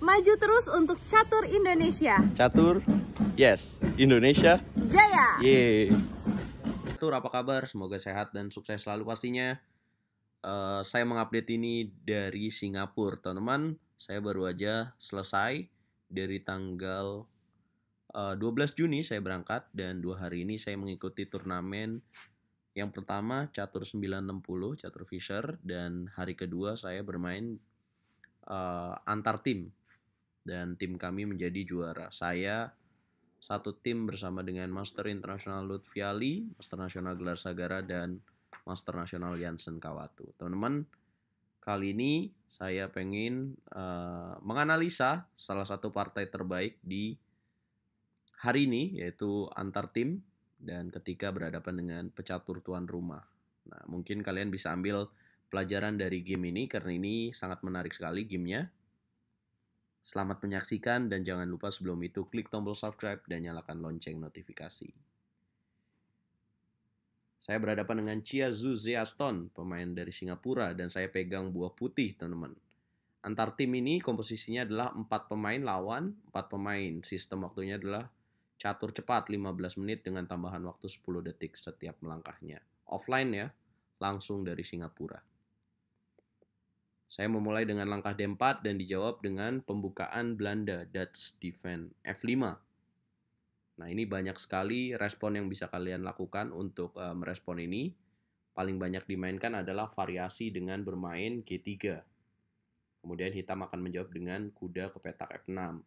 Maju terus untuk catur Indonesia. Catur, yes, Indonesia. Jaya. Yeay. Catur apa kabar? Semoga sehat dan sukses selalu pastinya. Uh, saya mengupdate ini dari Singapura, teman-teman. Saya baru aja selesai dari tanggal uh, eh, 12 Juni saya berangkat dan dua hari ini saya mengikuti turnamen yang pertama catur 960 catur Fisher dan hari kedua saya bermain uh, antar tim dan tim kami menjadi juara. Saya satu tim bersama dengan Master Internasional Lutfi Master Nasional Gelar Sagara, dan Master Nasional Jansen Kawatu. Teman-teman, kali ini saya pengen uh, menganalisa salah satu partai terbaik di hari ini, yaitu antar tim dan ketika berhadapan dengan pecatur tuan rumah. Nah, mungkin kalian bisa ambil pelajaran dari game ini karena ini sangat menarik sekali gamenya. Selamat menyaksikan dan jangan lupa sebelum itu klik tombol subscribe dan nyalakan lonceng notifikasi. Saya berhadapan dengan Chia Zhu Zeaston, pemain dari Singapura, dan saya pegang buah putih, teman-teman. Antar tim ini komposisinya adalah 4 pemain lawan, 4 pemain. Sistem waktunya adalah catur cepat 15 menit dengan tambahan waktu 10 detik setiap melangkahnya. Offline ya, langsung dari Singapura. Saya memulai dengan langkah D4 dan dijawab dengan pembukaan Belanda Dutch Defense F5. Nah, ini banyak sekali respon yang bisa kalian lakukan untuk uh, merespon ini. Paling banyak dimainkan adalah variasi dengan bermain G3. Kemudian hitam akan menjawab dengan kuda ke petak F6.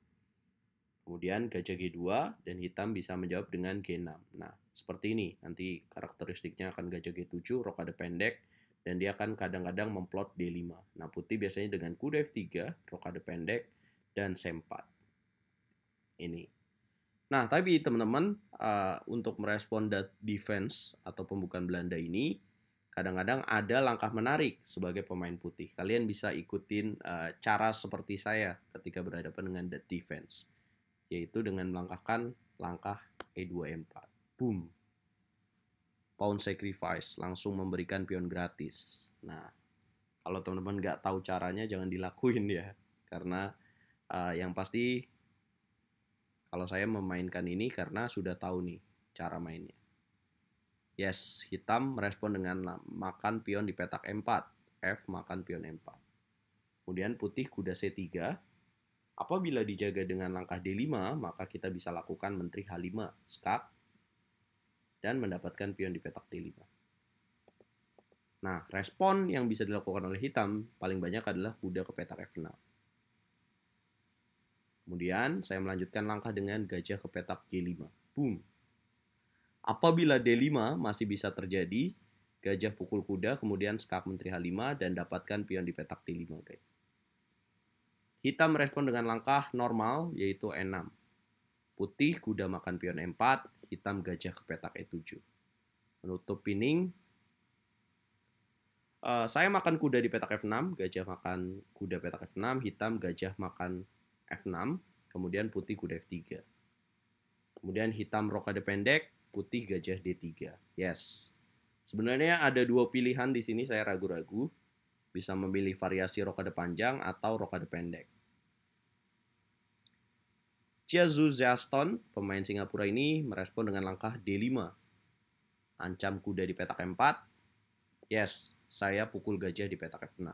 Kemudian gajah G2 dan hitam bisa menjawab dengan G6. Nah, seperti ini. Nanti karakteristiknya akan gajah G7, rokade pendek, dan dia akan kadang-kadang memplot D5. Nah, putih biasanya dengan kuda F3, rokade pendek, dan C4. Ini. Nah, tapi teman-teman, uh, untuk merespon defense atau pembukaan Belanda ini, kadang-kadang ada langkah menarik sebagai pemain putih. Kalian bisa ikutin uh, cara seperti saya ketika berhadapan dengan the defense, yaitu dengan melangkahkan langkah E2 e M4. Boom pound Sacrifice, langsung memberikan pion gratis. Nah, kalau teman-teman nggak tahu caranya jangan dilakuin ya, karena uh, yang pasti kalau saya memainkan ini karena sudah tahu nih cara mainnya. Yes, hitam merespon dengan makan pion di petak M4. F makan pion M4. Kemudian putih kuda C3. Apabila dijaga dengan langkah D5, maka kita bisa lakukan menteri H5, skak, dan mendapatkan pion di petak D5. Nah, respon yang bisa dilakukan oleh hitam paling banyak adalah kuda ke petak F6. Kemudian, saya melanjutkan langkah dengan gajah ke petak G5. Boom! Apabila D5 masih bisa terjadi, gajah pukul kuda, kemudian skak menteri H5, dan dapatkan pion di petak D5, guys. Hitam merespon dengan langkah normal, yaitu E6. Putih, kuda makan pion E4, hitam gajah ke petak E7. Menutup pining, uh, saya makan kuda di petak F6, gajah makan kuda petak F6, hitam gajah makan F6, kemudian putih kuda F3. Kemudian hitam rokade pendek, putih gajah D3. Yes. Sebenarnya ada dua pilihan di sini saya ragu-ragu. Bisa memilih variasi rokade panjang atau rokade pendek. Chiazu Zaston, pemain Singapura ini merespon dengan langkah D5. Ancam kuda di petak M4. Yes, saya pukul gajah di petak F6.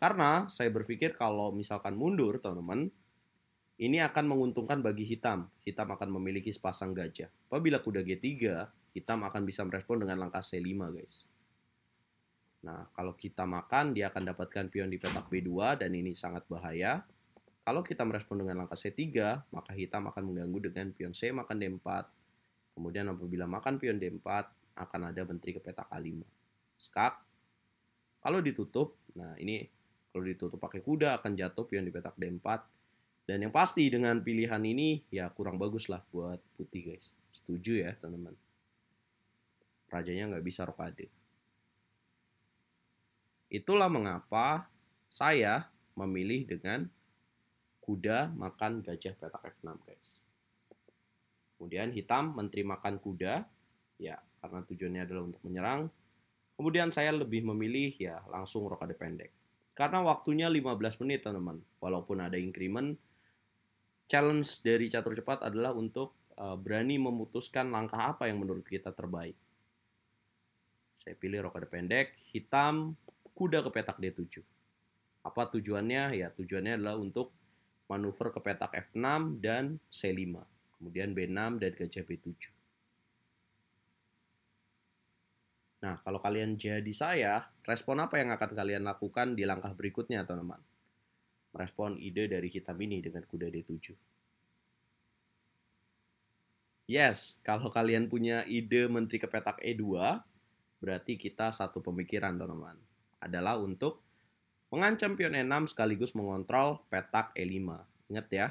Karena saya berpikir kalau misalkan mundur, teman-teman, ini akan menguntungkan bagi hitam. Hitam akan memiliki sepasang gajah. Apabila kuda G3, hitam akan bisa merespon dengan langkah C5, guys. Nah, kalau kita makan, dia akan dapatkan pion di petak B2, dan ini sangat bahaya. Kalau kita merespon dengan langkah C3, maka hitam akan mengganggu dengan pion C makan D4. Kemudian apabila makan pion D4, akan ada menteri ke petak a 5 Skak. Kalau ditutup, nah ini kalau ditutup pakai kuda akan jatuh pion di petak D4. Dan yang pasti dengan pilihan ini ya kurang bagus lah buat putih guys. Setuju ya teman-teman. Rajanya nggak bisa rokade. Itulah mengapa saya memilih dengan kuda makan gajah petak F6 guys. Kemudian hitam menteri makan kuda, ya karena tujuannya adalah untuk menyerang. Kemudian saya lebih memilih ya langsung rokade pendek. Karena waktunya 15 menit teman-teman. Walaupun ada increment, challenge dari catur cepat adalah untuk uh, berani memutuskan langkah apa yang menurut kita terbaik. Saya pilih rokade pendek, hitam, kuda ke petak D7. Apa tujuannya? Ya tujuannya adalah untuk manuver ke petak F6 dan C5. Kemudian B6 dan gajah B7. Nah, kalau kalian jadi saya, respon apa yang akan kalian lakukan di langkah berikutnya, teman-teman? Merespon ide dari hitam ini dengan kuda D7. Yes, kalau kalian punya ide menteri ke petak E2, berarti kita satu pemikiran, teman-teman. Adalah untuk mengancam pion E6 sekaligus mengontrol petak E5. Ingat ya,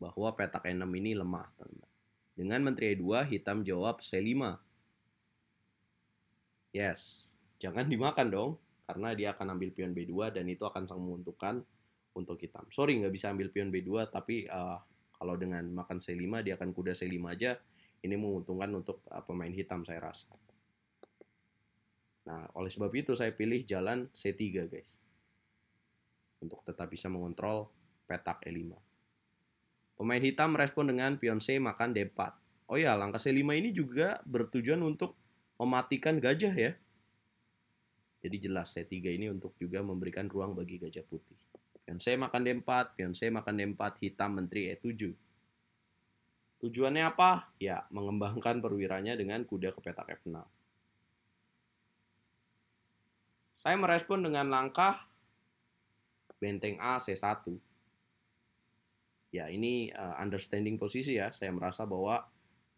bahwa petak E6 ini lemah. Dengan menteri E2, hitam jawab C5. Yes, jangan dimakan dong, karena dia akan ambil pion B2 dan itu akan sangat menguntungkan untuk hitam. Sorry, nggak bisa ambil pion B2, tapi uh, kalau dengan makan C5, dia akan kuda C5 aja. Ini menguntungkan untuk eh, pemain hitam, saya rasa. Nah, oleh sebab itu saya pilih jalan C3, guys. Untuk tetap bisa mengontrol petak E5. Pemain hitam merespon dengan pion oh iya, C makan D4. Oh ya, langkah C5 ini juga bertujuan untuk mematikan gajah ya. Jadi jelas C3 ini untuk juga memberikan ruang bagi gajah putih. Pion C makan D4, pion C makan D4, hitam menteri E7. Tujuannya apa? Ya, mengembangkan perwiranya dengan kuda ke petak F6. Saya merespon dengan langkah benteng A C1. Ya, ini uh, understanding posisi ya. Saya merasa bahwa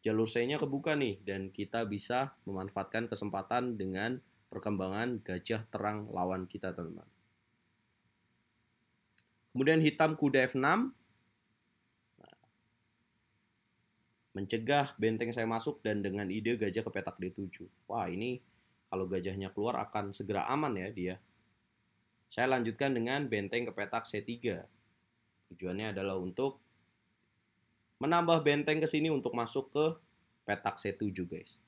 jalur C-nya kebuka nih dan kita bisa memanfaatkan kesempatan dengan perkembangan gajah terang lawan kita, teman-teman. Kemudian hitam kuda F6 mencegah benteng saya masuk dan dengan ide gajah ke petak D7. Wah, ini kalau gajahnya keluar akan segera aman ya dia. Saya lanjutkan dengan benteng ke petak C3. Tujuannya adalah untuk menambah benteng ke sini untuk masuk ke petak C7 guys.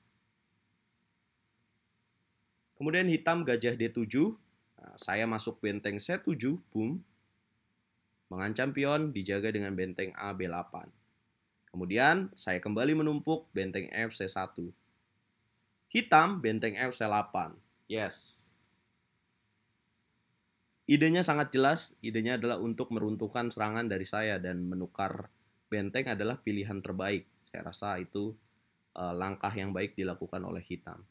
Kemudian hitam gajah D7. Nah, saya masuk benteng C7, boom. Mengancam pion dijaga dengan benteng A B8. Kemudian saya kembali menumpuk benteng F C1. Hitam benteng F8. Yes. Idenya sangat jelas, idenya adalah untuk meruntuhkan serangan dari saya dan menukar benteng adalah pilihan terbaik. Saya rasa itu uh, langkah yang baik dilakukan oleh hitam.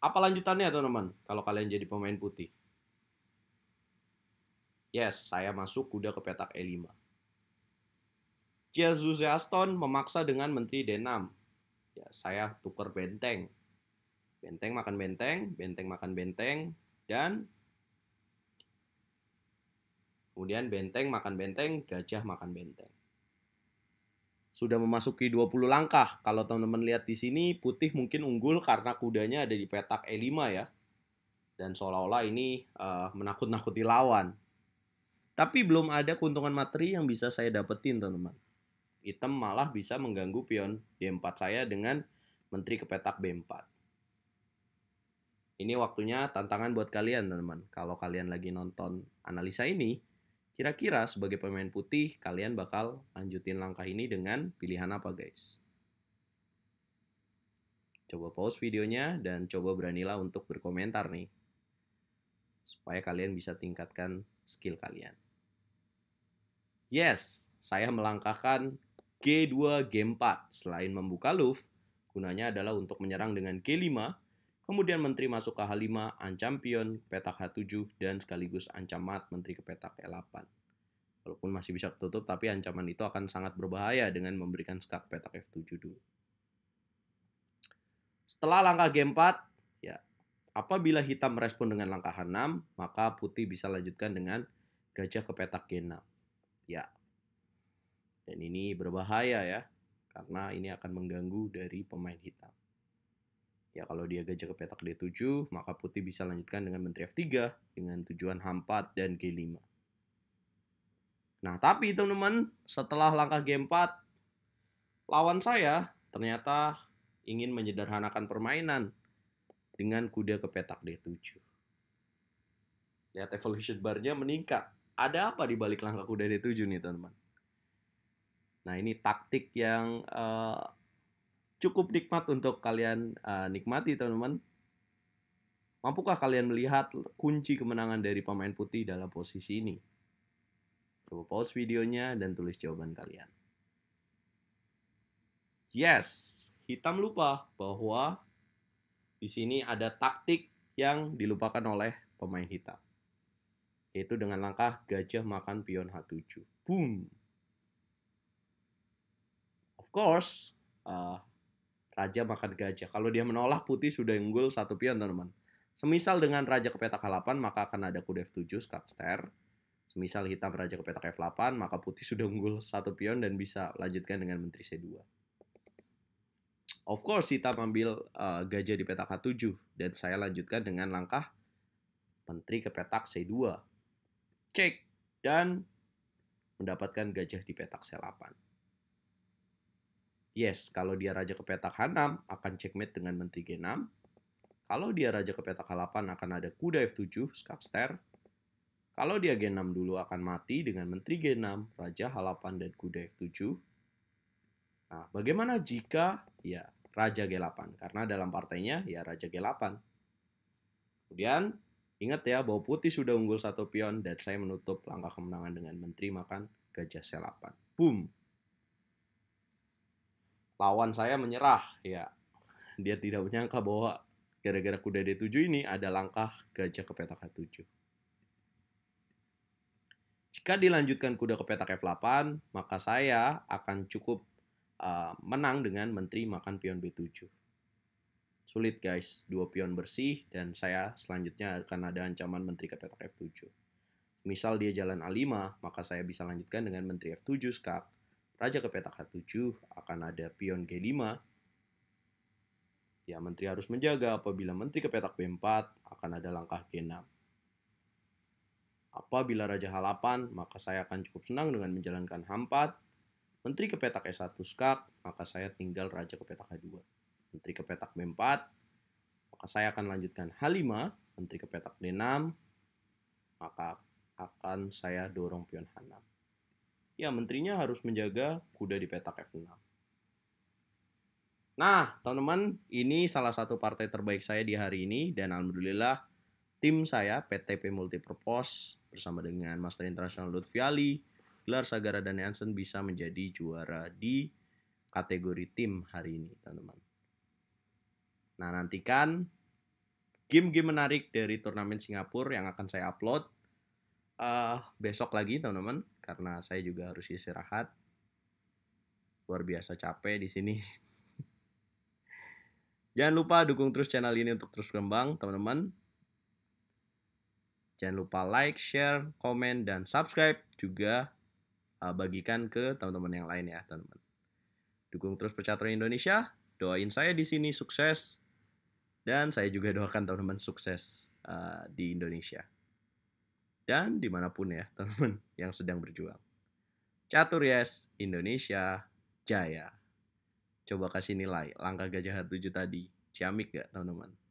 Apa lanjutannya teman-teman kalau kalian jadi pemain putih? Yes, saya masuk kuda ke petak E5. Chiazuzi Aston memaksa dengan menteri D6 ya saya tuker benteng benteng makan benteng benteng makan benteng dan kemudian benteng makan benteng gajah makan benteng sudah memasuki 20 langkah. Kalau teman-teman lihat di sini, putih mungkin unggul karena kudanya ada di petak E5 ya. Dan seolah-olah ini uh, menakut-nakuti lawan. Tapi belum ada keuntungan materi yang bisa saya dapetin teman-teman item malah bisa mengganggu pion D4 saya dengan menteri ke petak B4. Ini waktunya tantangan buat kalian, teman-teman. Kalau kalian lagi nonton analisa ini, kira-kira sebagai pemain putih, kalian bakal lanjutin langkah ini dengan pilihan apa, guys? Coba pause videonya dan coba beranilah untuk berkomentar nih. Supaya kalian bisa tingkatkan skill kalian. Yes, saya melangkahkan G2, G4. Selain membuka Luft, gunanya adalah untuk menyerang dengan G5, kemudian menteri masuk ke H5, ancam pion, petak H7, dan sekaligus ancam mat menteri ke petak E8. Walaupun masih bisa tertutup tapi ancaman itu akan sangat berbahaya dengan memberikan skak petak F7 dulu. Setelah langkah G4, ya, apabila hitam merespon dengan langkah H6, maka putih bisa lanjutkan dengan gajah ke petak G6. Ya, dan ini berbahaya ya, karena ini akan mengganggu dari pemain hitam. Ya kalau dia gajah ke petak D7, maka putih bisa lanjutkan dengan menteri F3 dengan tujuan H4 dan G5. Nah tapi teman-teman, setelah langkah G4, lawan saya ternyata ingin menyederhanakan permainan dengan kuda ke petak D7. Lihat evolution bar nya meningkat. Ada apa di balik langkah kuda D7 nih teman-teman? Nah, ini taktik yang uh, cukup nikmat untuk kalian uh, nikmati, teman-teman. Mampukah kalian melihat kunci kemenangan dari pemain putih dalam posisi ini? Coba pause videonya dan tulis jawaban kalian. Yes, hitam lupa bahwa di sini ada taktik yang dilupakan oleh pemain hitam. Yaitu dengan langkah gajah makan pion H7. Boom! of course uh, raja makan gajah. Kalau dia menolak putih sudah unggul satu pion teman-teman. Semisal dengan raja ke petak 8 maka akan ada kuda F7 skakster. Semisal hitam raja ke petak F8 maka putih sudah unggul satu pion dan bisa lanjutkan dengan menteri C2. Of course hitam ambil uh, gajah di petak H7 dan saya lanjutkan dengan langkah menteri ke petak C2. Cek dan mendapatkan gajah di petak C8. Yes, kalau dia raja ke petak H6 akan checkmate dengan menteri G6. Kalau dia raja ke petak H8 akan ada kuda F7, skakster. Kalau dia G6 dulu akan mati dengan menteri G6, raja H8 dan kuda F7. Nah, bagaimana jika ya raja G8 karena dalam partainya ya raja G8. Kemudian ingat ya bahwa putih sudah unggul satu pion dan saya menutup langkah kemenangan dengan menteri makan gajah C8. Boom lawan saya menyerah ya dia tidak menyangka bahwa gara-gara kuda D7 ini ada langkah gajah ke petak H7. Jika dilanjutkan kuda ke petak F8, maka saya akan cukup uh, menang dengan menteri makan pion B7. Sulit guys, dua pion bersih dan saya selanjutnya akan ada ancaman menteri ke petak F7. Misal dia jalan A5, maka saya bisa lanjutkan dengan menteri F7 skak Raja ke petak H7 akan ada pion G5. Ya, menteri harus menjaga apabila menteri ke petak B4 akan ada langkah G6. Apabila Raja H8, maka saya akan cukup senang dengan menjalankan H4. Menteri ke petak E1 skak, maka saya tinggal Raja ke petak H2. Menteri ke petak B4, maka saya akan lanjutkan H5. Menteri ke petak D6, maka akan saya dorong pion H6 ya menterinya harus menjaga kuda di petak F6. Nah, teman-teman, ini salah satu partai terbaik saya di hari ini dan alhamdulillah tim saya PTP Multipurpose bersama dengan Master International Lutfi Ali, Gelar Sagara dan Hansen bisa menjadi juara di kategori tim hari ini, teman-teman. Nah, nantikan game-game menarik dari turnamen Singapura yang akan saya upload uh, besok lagi, teman-teman karena saya juga harus istirahat. Luar biasa capek di sini. Jangan lupa dukung terus channel ini untuk terus berkembang, teman-teman. Jangan lupa like, share, komen, dan subscribe juga uh, bagikan ke teman-teman yang lain ya, teman-teman. Dukung terus Percaturan Indonesia. Doain saya di sini sukses dan saya juga doakan teman-teman sukses uh, di Indonesia dan dimanapun ya teman teman yang sedang berjuang. Catur yes, Indonesia jaya. Coba kasih nilai langkah gajah tujuh tadi. Ciamik gak teman-teman?